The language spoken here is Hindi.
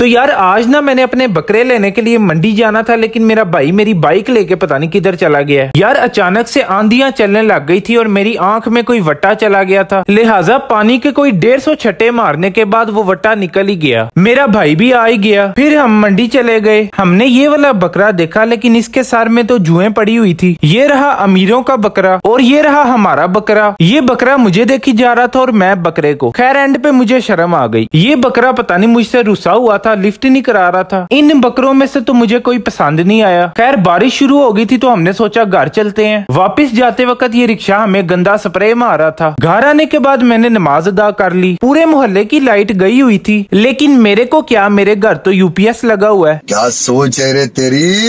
तो यार आज ना मैंने अपने बकरे लेने के लिए मंडी जाना था लेकिन मेरा भाई मेरी बाइक लेके पता नहीं किधर चला गया यार अचानक से आंधियां चलने लग गई थी और मेरी आंख में कोई वट्टा चला गया था लिहाजा पानी के कोई डेढ़ सौ छटे मारने के बाद वो वट्टा निकल ही गया मेरा भाई भी आ ही गया फिर हम मंडी चले गए हमने ये वाला बकरा देखा लेकिन इसके सर में तो जुए पड़ी हुई थी ये रहा अमीरों का बकरा और ये रहा हमारा बकरा ये बकरा मुझे देखी जा रहा था और मैं बकरे को खैर एंड पे मुझे शर्म आ गई ये बकरा पता नहीं मुझसे रुसा हुआ था था लिफ्ट नहीं करा रहा था इन बकरों में से तो मुझे कोई पसंद नहीं आया खैर बारिश शुरू हो गई थी तो हमने सोचा घर चलते हैं वापस जाते वक्त ये रिक्शा हमें गंदा स्प्रे मारा था घर आने के बाद मैंने नमाज अदा कर ली पूरे मोहल्ले की लाइट गई हुई थी लेकिन मेरे को क्या मेरे घर तो यूपीएस लगा हुआ है क्या सोच है तेरी